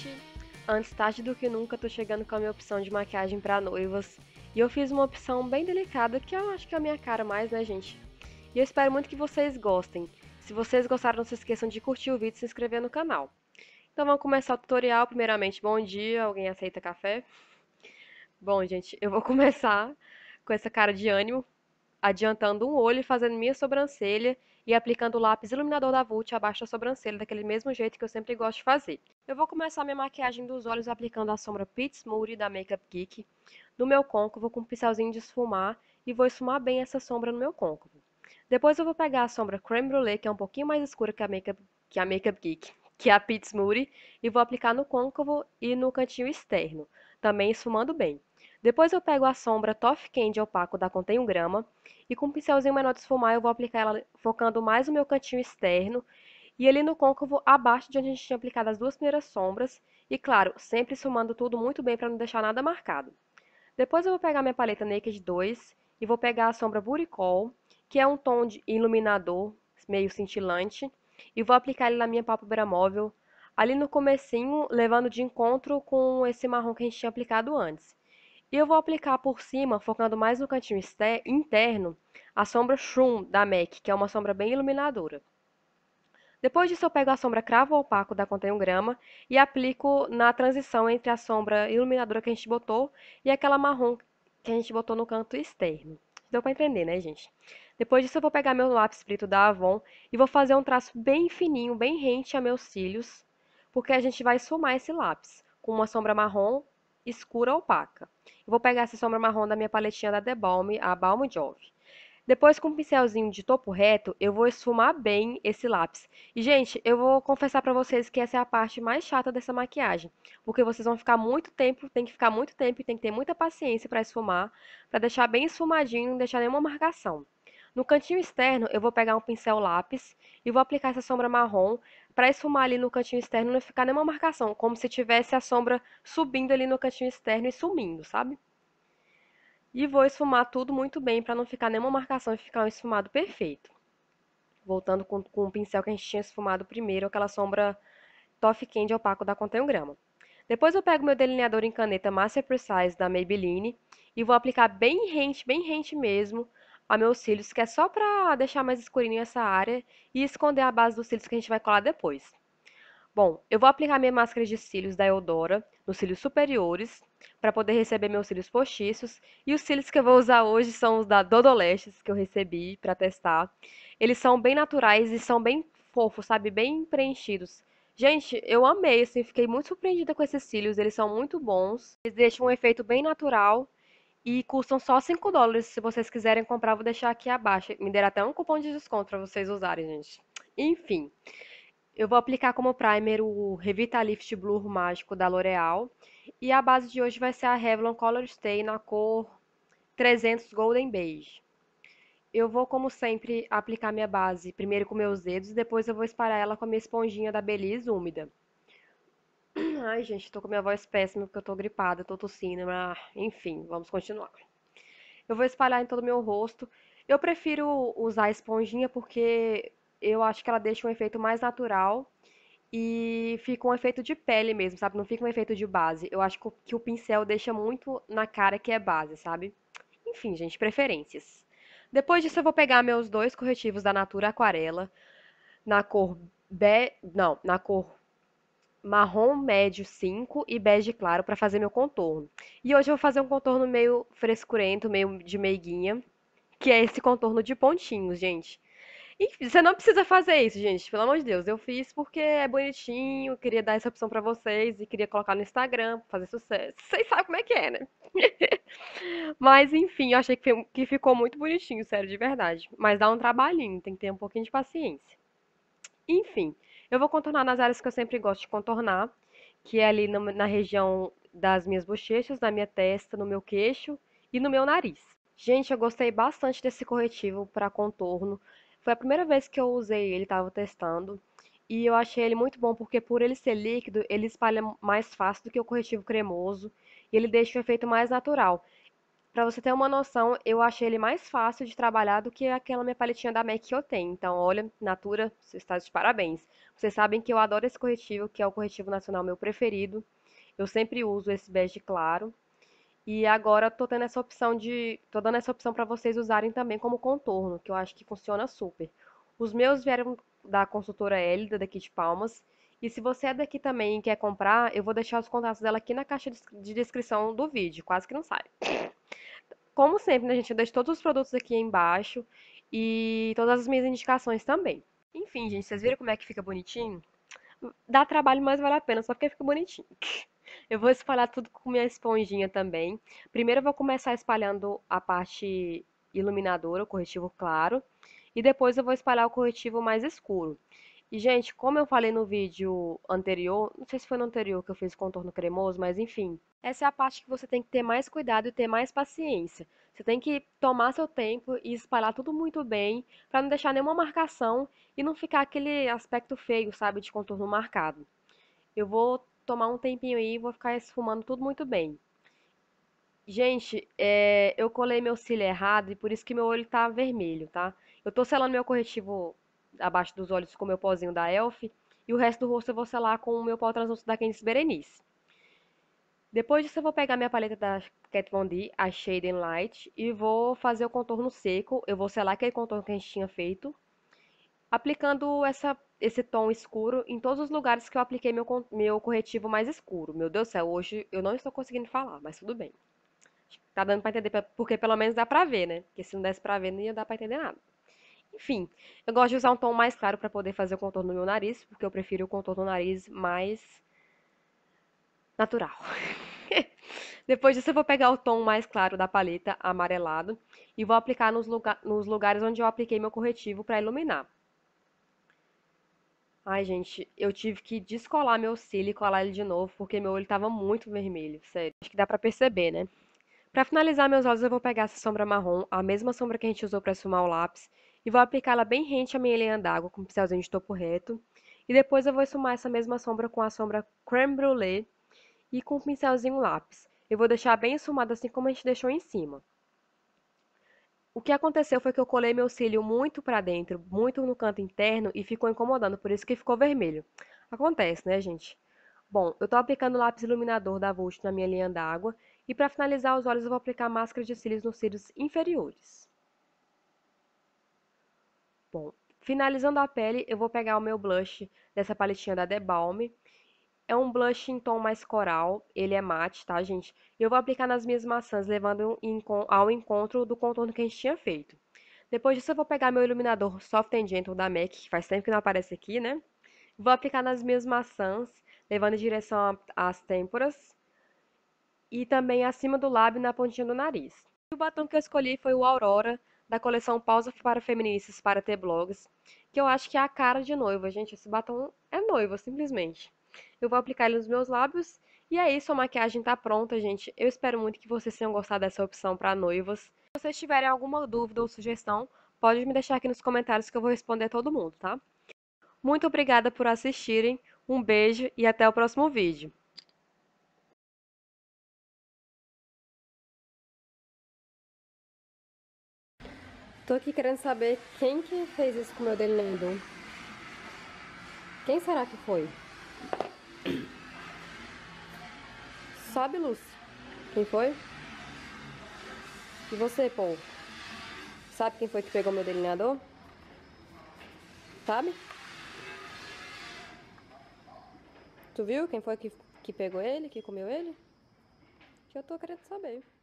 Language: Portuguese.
gente! Antes tarde do que nunca, tô chegando com a minha opção de maquiagem para noivas. E eu fiz uma opção bem delicada, que eu acho que é a minha cara mais, né, gente? E eu espero muito que vocês gostem. Se vocês gostaram, não se esqueçam de curtir o vídeo e se inscrever no canal. Então vamos começar o tutorial. Primeiramente, bom dia. Alguém aceita café? Bom, gente, eu vou começar com essa cara de ânimo, adiantando um olho e fazendo minha sobrancelha e aplicando o lápis iluminador da Vult abaixo da sobrancelha, daquele mesmo jeito que eu sempre gosto de fazer. Eu vou começar minha maquiagem dos olhos aplicando a sombra Pits Moody da Makeup Geek no meu côncavo com um pincelzinho de esfumar e vou esfumar bem essa sombra no meu côncavo. Depois eu vou pegar a sombra Creme Brulee, que é um pouquinho mais escura que a Makeup, que a Makeup Geek, que é a Pits Moody, e vou aplicar no côncavo e no cantinho externo, também esfumando bem. Depois eu pego a sombra Toff Candy opaco da Contém um Grama e com um pincelzinho menor de esfumar eu vou aplicar ela focando mais o meu cantinho externo e ali no côncavo abaixo de onde a gente tinha aplicado as duas primeiras sombras e claro, sempre esfumando tudo muito bem para não deixar nada marcado. Depois eu vou pegar minha paleta Naked 2 e vou pegar a sombra Buricol, que é um tom de iluminador meio cintilante, e vou aplicar ele na minha pálpebra móvel, ali no comecinho, levando de encontro com esse marrom que a gente tinha aplicado antes. E eu vou aplicar por cima, focando mais no cantinho interno, a sombra Shroom da MAC, que é uma sombra bem iluminadora. Depois disso, eu pego a sombra Cravo Opaco da Contém 1 Grama e aplico na transição entre a sombra iluminadora que a gente botou e aquela marrom que a gente botou no canto externo. Deu para entender, né, gente? Depois disso, eu vou pegar meu lápis preto da Avon e vou fazer um traço bem fininho, bem rente a meus cílios, porque a gente vai somar esse lápis com uma sombra marrom escura opaca. Eu vou pegar essa sombra marrom da minha paletinha da The Balm, a Balm Jove. Depois, com um pincelzinho de topo reto, eu vou esfumar bem esse lápis. E, gente, eu vou confessar pra vocês que essa é a parte mais chata dessa maquiagem. Porque vocês vão ficar muito tempo, tem que ficar muito tempo e tem que ter muita paciência pra esfumar, pra deixar bem esfumadinho, não deixar nenhuma marcação. No cantinho externo, eu vou pegar um pincel lápis e vou aplicar essa sombra marrom para esfumar ali no cantinho externo não ficar nenhuma marcação, como se tivesse a sombra subindo ali no cantinho externo e sumindo, sabe? E vou esfumar tudo muito bem para não ficar nenhuma marcação e ficar um esfumado perfeito. Voltando com, com o pincel que a gente tinha esfumado primeiro, aquela sombra Toffee Candy opaco da Contém um Grama. Depois eu pego meu delineador em caneta Master Precise da Maybelline e vou aplicar bem rente, bem rente mesmo, a meus cílios, que é só para deixar mais escurinho essa área e esconder a base dos cílios que a gente vai colar depois. Bom, eu vou aplicar minha máscara de cílios da Eudora nos cílios superiores, para poder receber meus cílios postiços. E os cílios que eu vou usar hoje são os da Dodolestes, que eu recebi para testar. Eles são bem naturais e são bem fofos, sabe? Bem preenchidos. Gente, eu amei, assim, fiquei muito surpreendida com esses cílios, eles são muito bons. Eles deixam um efeito bem natural e custam só 5 dólares. Se vocês quiserem comprar, vou deixar aqui abaixo. Me deram até um cupom de desconto para vocês usarem, gente. Enfim, eu vou aplicar como primer o Revitalift Blur Mágico da L'Oreal. E a base de hoje vai ser a Revlon Color Stay na cor 300 Golden Beige. Eu vou, como sempre, aplicar minha base primeiro com meus dedos e depois eu vou espalhar ela com a minha esponjinha da Belize úmida. Ai, gente, tô com minha voz péssima porque eu tô gripada, tô tossindo, mas ah, enfim, vamos continuar. Eu vou espalhar em todo o meu rosto. Eu prefiro usar a esponjinha porque eu acho que ela deixa um efeito mais natural e fica um efeito de pele mesmo, sabe? Não fica um efeito de base. Eu acho que o pincel deixa muito na cara que é base, sabe? Enfim, gente, preferências. Depois disso eu vou pegar meus dois corretivos da Natura Aquarela na cor be... não, na cor marrom médio 5 e bege claro para fazer meu contorno. E hoje eu vou fazer um contorno meio frescurento, meio de meiguinha, que é esse contorno de pontinhos, gente. Enfim, você não precisa fazer isso, gente, pelo amor de Deus. Eu fiz porque é bonitinho, queria dar essa opção para vocês e queria colocar no Instagram, fazer sucesso. Vocês sabem como é que é, né? Mas enfim, eu achei que ficou muito bonitinho, sério, de verdade. Mas dá um trabalhinho, tem que ter um pouquinho de paciência. Enfim, eu vou contornar nas áreas que eu sempre gosto de contornar, que é ali na, região das minhas bochechas, na minha testa, no meu queixo e no meu nariz. Gente, eu gostei bastante desse corretivo para contorno. Foi a primeira vez que eu usei ele, estava testando. E eu achei ele muito bom porque por ele ser líquido, ele espalha mais fácil do que o corretivo cremoso e ele deixa o efeito mais natural. Pra você ter uma noção, eu achei ele mais fácil de trabalhar do que aquela minha paletinha da MAC que eu tenho. Então, olha, Natura, você está de parabéns. Vocês sabem que eu adoro esse corretivo, que é o corretivo nacional meu preferido. Eu sempre uso esse bege claro. E agora tô tendo essa opção de, tô dando essa opção para vocês usarem também como contorno, que eu acho que funciona super. Os meus vieram da consultora Hélida daqui de Palmas. E se você é daqui também e quer comprar, eu vou deixar os contatos dela aqui na caixa de descrição do vídeo, quase que não sai. Como sempre, né, gente? Eu deixo todos os produtos aqui embaixo e todas as minhas indicações também. Enfim, gente, vocês viram como é que fica bonitinho? Dá trabalho, mas vale a pena, só porque fica bonitinho. Eu vou espalhar tudo com minha esponjinha também. Primeiro eu vou começar espalhando a parte iluminadora, o corretivo claro. E depois eu vou espalhar o corretivo mais escuro. E, gente, como eu falei no vídeo anterior, não sei se foi no anterior que eu fiz contorno cremoso, mas enfim, essa é a parte que você tem que ter mais cuidado e ter mais paciência. Você tem que tomar seu tempo e espalhar tudo muito bem para não deixar nenhuma marcação e não ficar aquele aspecto feio, sabe, de contorno marcado. Eu vou tomar um tempinho aí e vou ficar esfumando tudo muito bem. Gente, é, eu colei meu cílio errado e por isso que meu olho tá vermelho, tá? Eu tô selando meu corretivo abaixo dos olhos com o meu pozinho da Elf, e o resto do rosto eu vou selar com o meu pó translúcido da Candice Berenice. Depois disso eu vou pegar minha paleta da Kat Von D, a Shade and Light, e vou fazer o contorno seco, eu vou selar aquele contorno que a gente tinha feito, aplicando essa, esse tom escuro em todos os lugares que eu apliquei meu, meu corretivo mais escuro. Meu Deus do céu, hoje eu não estou conseguindo falar, mas tudo bem. Tá dando pra entender, porque pelo menos dá pra ver, né? Porque se não desse pra ver, não ia dar pra entender nada. Enfim, eu gosto de usar um tom mais claro para poder fazer o contorno do meu nariz, porque eu prefiro o contorno do nariz mais natural. Depois disso, eu vou pegar o tom mais claro da paleta, amarelado, e vou aplicar nos, lugar, nos lugares onde eu apliquei meu corretivo para iluminar. Ai, gente, eu tive que descolar meu cílio e colar ele de novo, porque meu olho estava muito vermelho, sério. Acho que dá para perceber, né? Para finalizar meus olhos, eu vou pegar essa sombra marrom, a mesma sombra que a gente usou para esfumar o lápis, e vou aplicá-la bem rente à minha linha d'água com um pincelzinho de topo reto. E depois eu vou esfumar essa mesma sombra com a sombra Creme Brulee e com o um pincelzinho lápis. Eu vou deixar bem esfumada assim como a gente deixou em cima. O que aconteceu foi que eu colei meu cílio muito para dentro, muito no canto interno e ficou incomodando, por isso que ficou vermelho. Acontece, né, gente? Bom, eu estou aplicando o lápis iluminador da Vult na minha linha d'água e para finalizar os olhos eu vou aplicar máscara de cílios nos cílios inferiores. Bom, finalizando a pele, eu vou pegar o meu blush dessa paletinha da Balm. É um blush em tom mais coral, ele é mate, tá, gente? E eu vou aplicar nas minhas maçãs, levando ao encontro do contorno que a gente tinha feito. Depois disso, eu vou pegar meu iluminador Soft and Gentle da MAC, que faz tempo que não aparece aqui, né? Vou aplicar nas minhas maçãs, levando em direção às têmporas. E também acima do lábio e na pontinha do nariz. O batom que eu escolhi foi o Aurora, da coleção Pausa para Feministas para ter blogs, que eu acho que é a cara de noiva, gente. Esse batom é noiva, simplesmente. Eu vou aplicar ele nos meus lábios. E é isso, a maquiagem tá pronta, gente. Eu espero muito que vocês tenham gostado dessa opção para noivas. Se vocês tiverem alguma dúvida ou sugestão, pode me deixar aqui nos comentários que eu vou responder todo mundo, tá? Muito obrigada por assistirem, um beijo e até o próximo vídeo. tô aqui querendo saber quem que fez isso com o meu delineador. Quem será que foi? Sabe, Luz? Quem foi? E você, Paul? Sabe quem foi que pegou meu delineador? Sabe? Tu viu quem foi que, que pegou ele, que comeu ele? Que eu tô querendo saber.